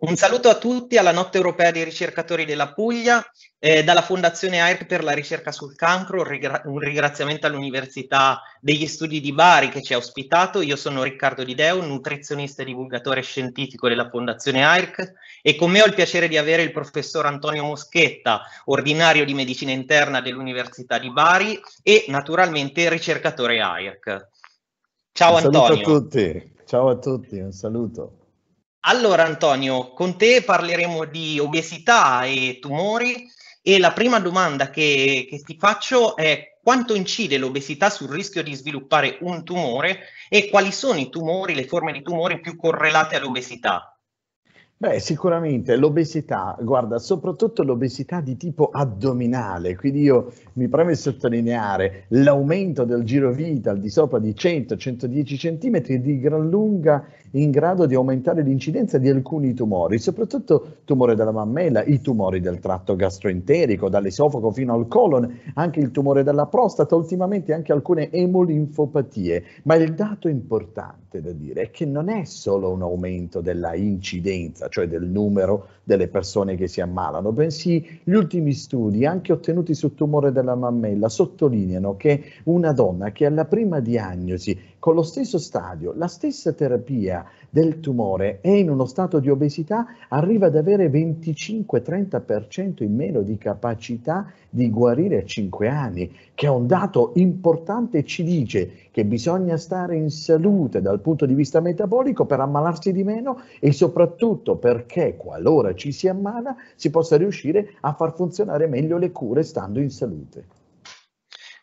Un saluto a tutti alla Notte Europea dei Ricercatori della Puglia, eh, dalla Fondazione AIRC per la ricerca sul cancro, un, rigra- un ringraziamento all'Università degli Studi di Bari che ci ha ospitato. Io sono Riccardo Di Deo, nutrizionista e divulgatore scientifico della Fondazione AIRC e con me ho il piacere di avere il professor Antonio Moschetta, ordinario di medicina interna dell'Università di Bari e naturalmente ricercatore AIRC. Ciao un Antonio. Ciao a tutti, ciao a tutti, un saluto. Allora Antonio, con te parleremo di obesità e tumori e la prima domanda che, che, ti faccio è quanto incide l'obesità sul rischio di sviluppare un tumore e quali sono i tumori, le forme di tumore più correlate all'obesità? Beh, sicuramente l'obesità, guarda, soprattutto l'obesità di tipo addominale, quindi io mi preme sottolineare l'aumento del giro vita al di sopra di 100-110 cm di gran lunga in grado di aumentare l'incidenza di alcuni tumori, soprattutto il tumore della mammella, i tumori del tratto gastroenterico, dall'esofago fino al colon, anche il tumore della prostata, ultimamente anche alcune emolinfopatie. Ma il dato importante da dire è che non è solo un aumento della incidenza, cioè del numero delle persone che si ammalano, bensì gli ultimi studi, anche ottenuti sul tumore della mammella, sottolineano che una donna che alla prima diagnosi con lo stesso stadio, la stessa terapia del tumore e in uno stato di obesità arriva ad avere 25-30% in meno di capacità di guarire a 5 anni, che è un dato importante e ci dice che bisogna stare in salute dal punto di vista metabolico per ammalarsi di meno e soprattutto perché qualora ci si ammala si possa riuscire a far funzionare meglio le cure stando in salute.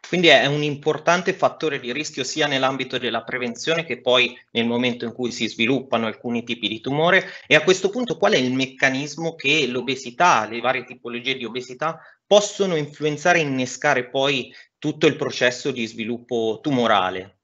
Quindi è un importante fattore di rischio sia nell'ambito della prevenzione che poi nel momento in cui si sviluppano alcuni tipi di tumore. E a questo punto qual è il meccanismo che l'obesità, le varie tipologie di obesità possono influenzare e innescare poi tutto il processo di sviluppo tumorale?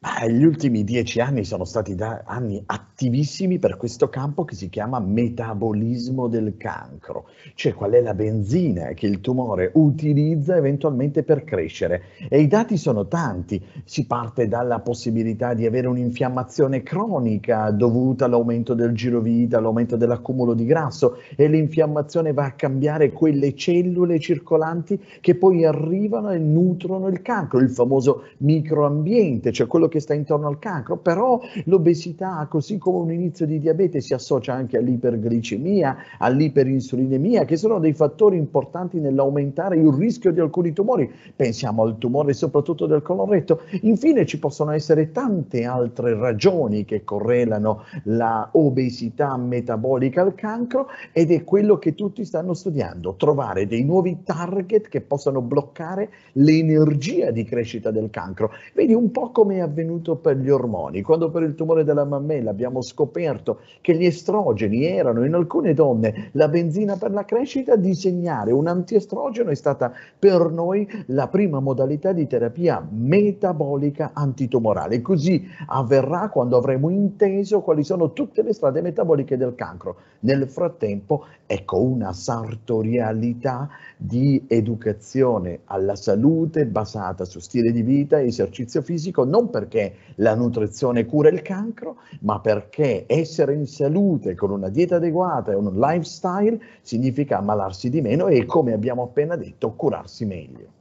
Beh, gli ultimi dieci anni sono stati da- anni attivissimi per questo campo che si chiama metabolismo del cancro, cioè qual è la benzina che il tumore utilizza eventualmente per crescere. E i dati sono tanti, si parte dalla possibilità di avere un'infiammazione cronica dovuta all'aumento del giro vita, all'aumento dell'accumulo di grasso e l'infiammazione va a cambiare quelle cellule circolanti che poi arrivano e nutrono il cancro, il famoso microambiente, cioè quello quello che sta intorno al cancro, però l'obesità, così come un inizio di diabete, si associa anche all'iperglicemia, all'iperinsulinemia, che sono dei fattori importanti nell'aumentare il rischio di alcuni tumori. Pensiamo al tumore soprattutto del coloretto. Infine ci possono essere tante altre ragioni che correlano la obesità metabolica al cancro ed è quello che tutti stanno studiando, trovare dei nuovi target che possano bloccare l'energia di crescita del cancro. Vedi un po' come avviene avvenuto per gli ormoni, quando per il tumore della mammella abbiamo scoperto che gli estrogeni erano in alcune donne la benzina per la crescita, disegnare un antiestrogeno è stata per noi la prima modalità di terapia metabolica antitumorale. Così avverrà quando avremo inteso quali sono tutte le strade metaboliche del cancro. Nel frattempo, ecco una sartorialità di educazione alla salute basata su stile di vita, e esercizio fisico, non per perché la nutrizione cura il cancro, ma perché essere in salute con una dieta adeguata e un lifestyle significa ammalarsi di meno e, come abbiamo appena detto, curarsi meglio.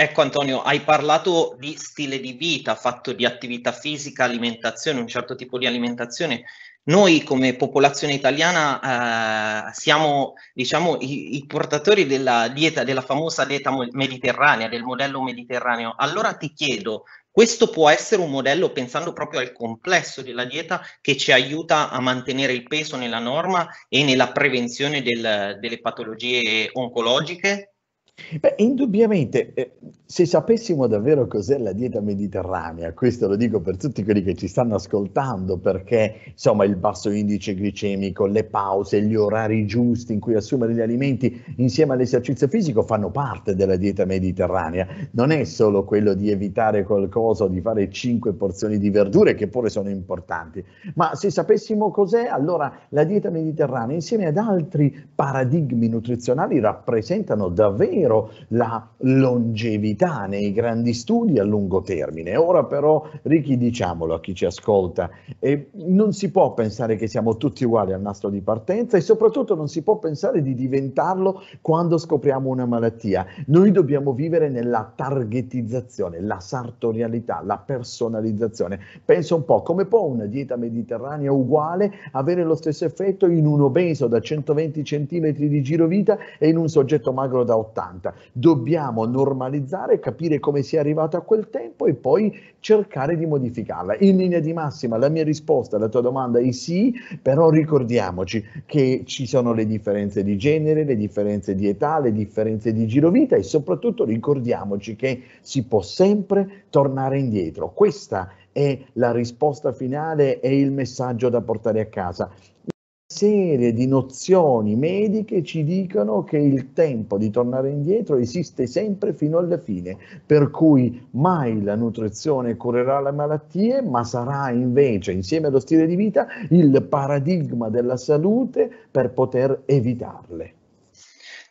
Ecco Antonio, hai parlato di stile di vita, fatto di attività fisica, alimentazione, un certo tipo di alimentazione. Noi come popolazione italiana eh, siamo diciamo, i, i, portatori della dieta, della famosa dieta mediterranea, del modello mediterraneo. Allora ti chiedo, questo può essere un modello, pensando proprio al complesso della dieta, che ci aiuta a mantenere il peso nella norma e nella prevenzione del, delle patologie oncologiche Beh, indubbiamente, eh, se sapessimo davvero cos'è la dieta mediterranea, questo lo dico per tutti quelli che ci stanno ascoltando, perché insomma il basso indice glicemico, le pause, gli orari giusti in cui assumere gli alimenti insieme all'esercizio fisico fanno parte della dieta mediterranea. Non è solo quello di evitare qualcosa o di fare 5 porzioni di verdure, che pure sono importanti, ma se sapessimo cos'è, allora la dieta mediterranea insieme ad altri paradigmi nutrizionali rappresentano davvero davvero la longevità nei grandi studi a lungo termine. Ora però, Ricky, diciamolo a chi ci ascolta, eh, non si può pensare che siamo tutti uguali al nastro di partenza e soprattutto non si può pensare di diventarlo quando scopriamo una malattia. Noi dobbiamo vivere nella targetizzazione, la sartorialità, la personalizzazione. Penso un po' come può una dieta mediterranea uguale avere lo stesso effetto in un obeso da 120 cm di giro vita e in un soggetto magro da 80. 80. Dobbiamo normalizzare, capire come si è arrivato a quel tempo e poi cercare di modificarla. In linea di massima la mia risposta alla tua domanda è sì, però ricordiamoci che ci sono le differenze di genere, le differenze di età, le differenze di girovita e soprattutto ricordiamoci che si può sempre tornare indietro. Questa è la risposta finale e il messaggio da portare a casa serie di nozioni mediche ci dicono che il tempo di tornare indietro esiste sempre fino alla fine, per cui mai la nutrizione curerà le malattie, ma sarà invece, insieme allo stile di vita, il paradigma della salute per poter evitarle.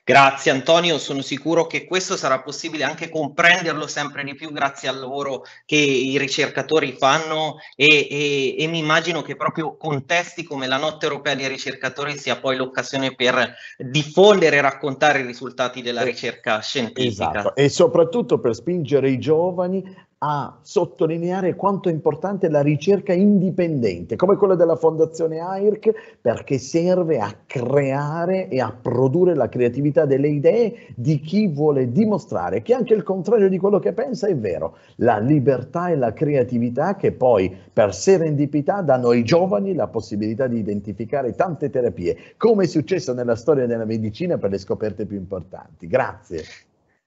Grazie Antonio, sono sicuro che questo sarà possibile anche comprenderlo sempre di più grazie al lavoro che i ricercatori fanno e, e, e mi immagino che proprio contesti come la notte europea dei ricercatori sia poi l'occasione per diffondere e raccontare i risultati della ricerca scientifica. Esatto, e soprattutto per spingere i giovani a sottolineare quanto è importante la ricerca indipendente, come quella della Fondazione AIRC, perché serve a creare e a produrre la creatività delle idee di chi vuole dimostrare che anche il contrario di quello che pensa è vero. La libertà e la creatività che poi per serendipità danno ai giovani la possibilità di identificare tante terapie, come è successo nella storia della medicina per le scoperte più importanti. Grazie.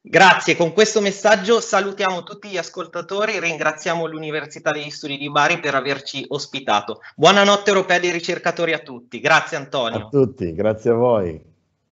Grazie, con questo messaggio salutiamo tutti gli ascoltatori, ringraziamo l'Università degli Studi di Bari per averci ospitato. Buonanotte europea dei ricercatori a tutti, grazie Antonio. A tutti, grazie a voi.